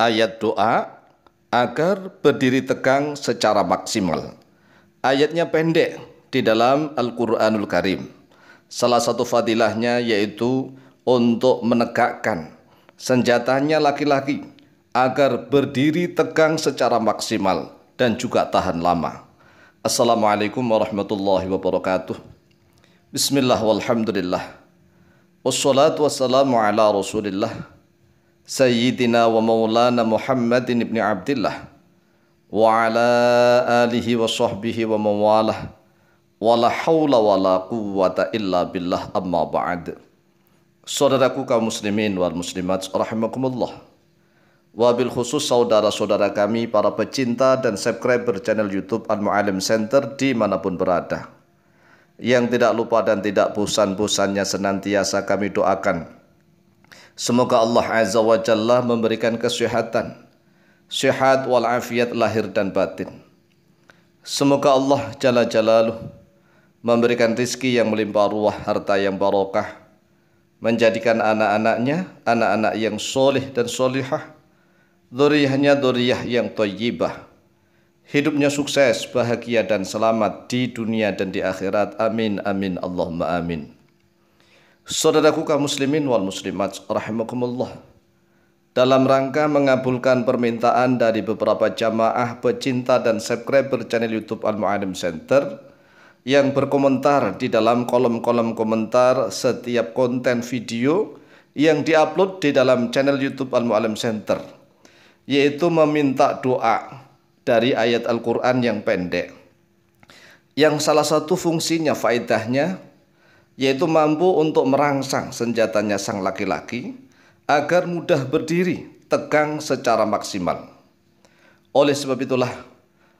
ayat doa agar berdiri tegang secara maksimal. Ayatnya pendek di dalam Al-Quranul Karim. Salah satu fadilahnya yaitu untuk menegakkan senjatanya laki-laki agar berdiri tegang secara maksimal dan juga tahan lama. Assalamualaikum warahmatullahi wabarakatuh. Bismillah walhamdulillah. Wassalatu wassalamu ala rasulillah ibn ومولانا Wa ala alihi wa sahbihi wa mawalah wa la hawla wa la quwwata illa billah amma ba'd Saudaraku kaum muslimin wal muslimat rahimakumullah. Wabil khusus saudara-saudara kami para pecinta dan subscriber channel YouTube Al-Mu'alim Center dimanapun berada. Yang tidak lupa dan tidak bosan-bosannya senantiasa kami doakan Semoga Allah Azza wa Jalla memberikan kesehatan, sehat wal afiat lahir dan batin. Semoga Allah Jalla Jalaluh memberikan rizki yang melimpah ruah harta yang barokah, menjadikan anak-anaknya anak-anak yang soleh dan solihah, Doriyahnya doriyah yang toyibah. Hidupnya sukses, bahagia dan selamat di dunia dan di akhirat. Amin, amin, Allahumma amin. Saudaraku kaum muslimin wal muslimat rahimakumullah. Dalam rangka mengabulkan permintaan dari beberapa jamaah pecinta dan subscriber channel YouTube Al Muallim Center yang berkomentar di dalam kolom-kolom komentar setiap konten video yang diupload di dalam channel YouTube Al Muallim Center yaitu meminta doa dari ayat Al-Qur'an yang pendek. Yang salah satu fungsinya faedahnya yaitu mampu untuk merangsang senjatanya sang laki-laki agar mudah berdiri tegang secara maksimal. Oleh sebab itulah,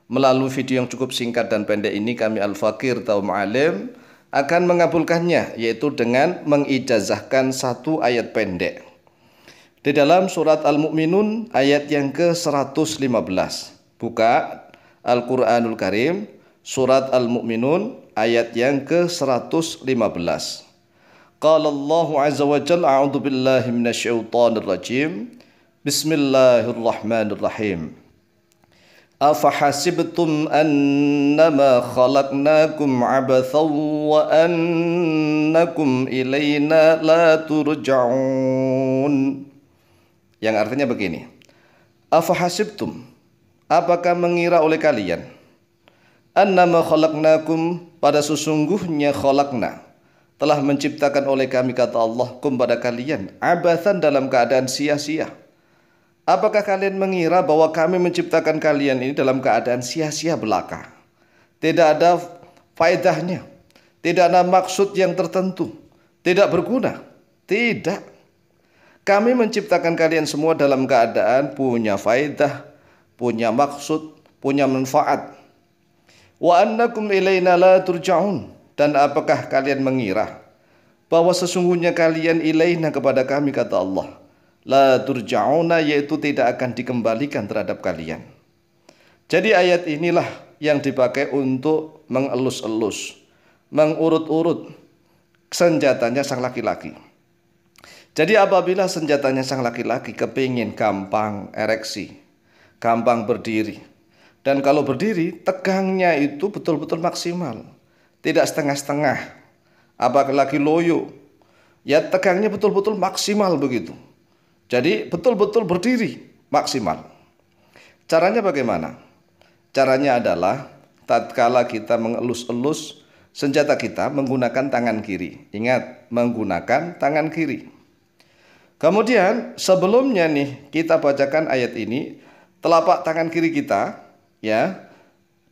melalui video yang cukup singkat dan pendek ini kami Al-Fakir maalem Alim akan mengabulkannya yaitu dengan mengijazahkan satu ayat pendek. Di dalam surat Al-Mu'minun ayat yang ke-115. Buka Al-Quranul Karim surat Al-Mu'minun ayat yang ke-115. Qala Allah azza wa jalla a'udzu billahi minasyaitonir rajim. Bismillahirrahmanirrahim. أفحسبتم أنما خلقناكم عبثا وأنكم إلينا la ترجعون yang artinya begini Afahasibtum Apakah mengira oleh kalian Annama khalaqnakum pada sesungguhnya kholakna telah menciptakan oleh kami kata Allah kepada kalian abathan dalam keadaan sia-sia. Apakah kalian mengira bahwa kami menciptakan kalian ini dalam keadaan sia-sia belaka? Tidak ada faedahnya. Tidak ada maksud yang tertentu. Tidak berguna. Tidak. Kami menciptakan kalian semua dalam keadaan punya faedah, punya maksud, punya manfaat wa annakum ilaina la turja'un dan apakah kalian mengira bahwa sesungguhnya kalian ilaina kepada kami kata Allah la turja'una yaitu tidak akan dikembalikan terhadap kalian jadi ayat inilah yang dipakai untuk mengelus-elus mengurut-urut senjatanya sang laki-laki jadi apabila senjatanya sang laki-laki kepingin gampang ereksi gampang berdiri dan kalau berdiri, tegangnya itu betul-betul maksimal. Tidak setengah-setengah. lagi loyo. Ya tegangnya betul-betul maksimal begitu. Jadi betul-betul berdiri maksimal. Caranya bagaimana? Caranya adalah tatkala kita mengelus-elus senjata kita menggunakan tangan kiri. Ingat, menggunakan tangan kiri. Kemudian sebelumnya nih kita bacakan ayat ini, telapak tangan kiri kita ya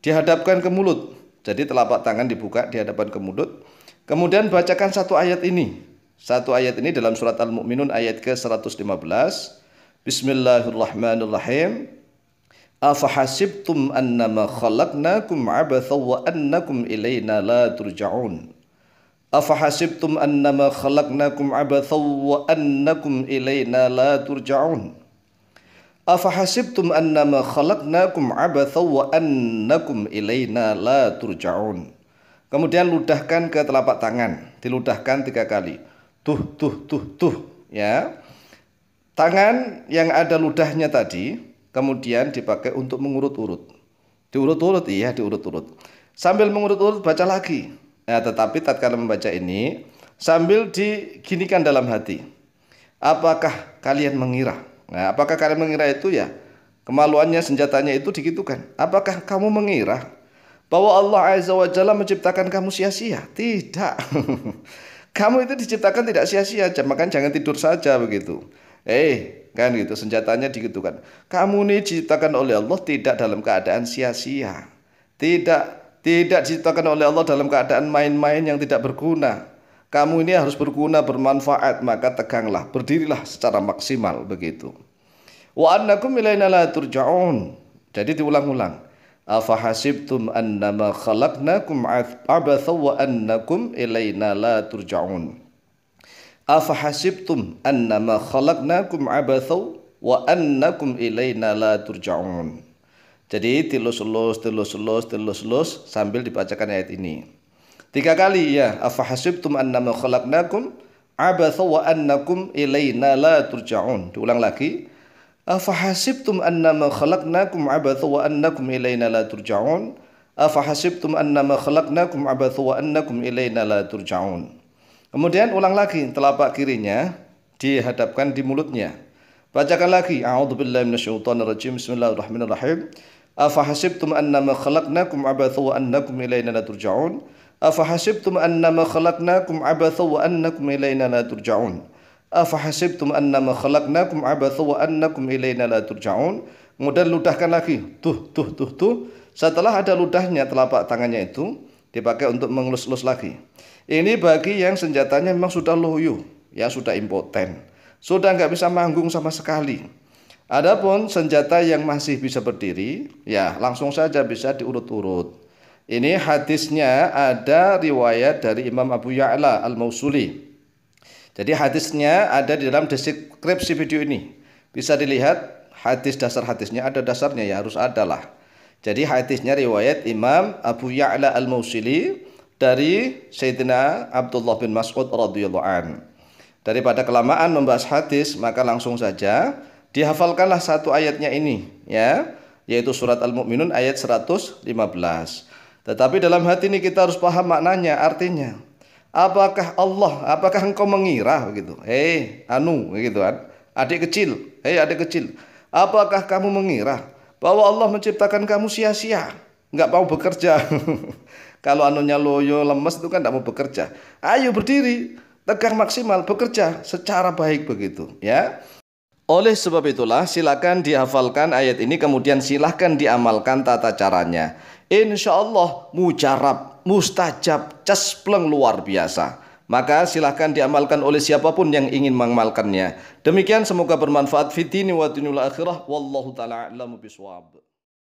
dihadapkan ke mulut. Jadi telapak tangan dibuka dihadapkan ke mulut. Kemudian bacakan satu ayat ini. Satu ayat ini dalam surat Al-Mu'minun ayat ke-115. Bismillahirrahmanirrahim. Afahasibtum annama khalaqnakum abatha wa annakum ilayna la turja'un. Afahasibtum annama khalaqnakum abatha wa annakum ilayna la turja'un afahasibtum annama khalaqnakum abatha wa annakum ilayna la turja'un kemudian ludahkan ke telapak tangan diludahkan tiga kali tuh tuh tuh tuh ya tangan yang ada ludahnya tadi kemudian dipakai untuk mengurut-urut diurut-urut iya diurut-urut sambil mengurut-urut baca lagi Ya, tetapi tatkala membaca ini sambil diginikan dalam hati apakah kalian mengira Nah, apakah kalian mengira itu ya? Kemaluannya senjatanya itu dikitukan Apakah kamu mengira bahwa Allah Azza wa Jalla menciptakan kamu sia-sia? Tidak. kamu itu diciptakan tidak sia-sia, maka jangan tidur saja begitu. Eh, kan gitu senjatanya dikitukan Kamu ini diciptakan oleh Allah tidak dalam keadaan sia-sia. Tidak tidak diciptakan oleh Allah dalam keadaan main-main yang tidak berguna kamu ini harus berguna, bermanfaat, maka teganglah, berdirilah secara maksimal begitu. Wa annakum ilaina la turja'un. Jadi diulang-ulang. hasibtum annama khalaqnakum abatha wa annakum ilaina la turja'un. hasibtum annama khalaqnakum abatha wa annakum ilaina la turja'un. Jadi telus-telus, telus-telus, telus-telus sambil dibacakan ayat ini. Tiga kali ya. Afahasibtum annama khalaqnakum abatha wa annakum ilaina la turja'un. Diulang lagi. Afahasibtum annama khalaqnakum abatha wa annakum ilaina la turja'un. Afahasibtum annama khalaqnakum abatha wa annakum ilaina la turja'un. Kemudian ulang lagi telapak kirinya dihadapkan di mulutnya. Bacakan lagi. minasyaitonir rajim. Bismillahirrahmanirrahim. Afahasibtum annama khalaqnakum abatha wa annakum ilaina la turja'un afahasibtum annama khalaqnakum abatha wa annakum ilaina la turja'un afahasibtum annama khalaqnakum abatha wa annakum ilaina la turja'un kemudian ludahkan lagi tuh tuh tuh tuh setelah ada ludahnya telapak tangannya itu dipakai untuk mengelus-elus lagi ini bagi yang senjatanya memang sudah loyo ya sudah impoten sudah nggak bisa manggung sama sekali Adapun senjata yang masih bisa berdiri, ya langsung saja bisa diurut-urut. Ini hadisnya ada riwayat dari Imam Abu Ya'la Al-Mausuli. Jadi hadisnya ada di dalam deskripsi video ini. Bisa dilihat hadis dasar hadisnya ada dasarnya ya harus ada lah. Jadi hadisnya riwayat Imam Abu Ya'la al mausuli dari Sayyidina Abdullah bin Mas'ud radhiyallahu an. Daripada kelamaan membahas hadis, maka langsung saja dihafalkanlah satu ayatnya ini ya, yaitu surat Al-Mukminun ayat 115. Tetapi dalam hati ini kita harus paham maknanya, artinya. Apakah Allah, apakah engkau mengira begitu? Hei, anu begitu kan. Adik kecil, hei adik kecil. Apakah kamu mengira bahwa Allah menciptakan kamu sia-sia? Enggak mau bekerja. Kalau anunya loyo lemes itu kan enggak mau bekerja. Ayo berdiri, tegang maksimal, bekerja secara baik begitu, ya. Oleh sebab itulah silakan dihafalkan ayat ini kemudian silahkan diamalkan tata caranya. Insya Allah mujarab, mustajab, caspleng luar biasa. Maka silahkan diamalkan oleh siapapun yang ingin mengamalkannya. Demikian semoga bermanfaat. Fitini wa akhirah. Wallahu ta'ala a'lamu biswab.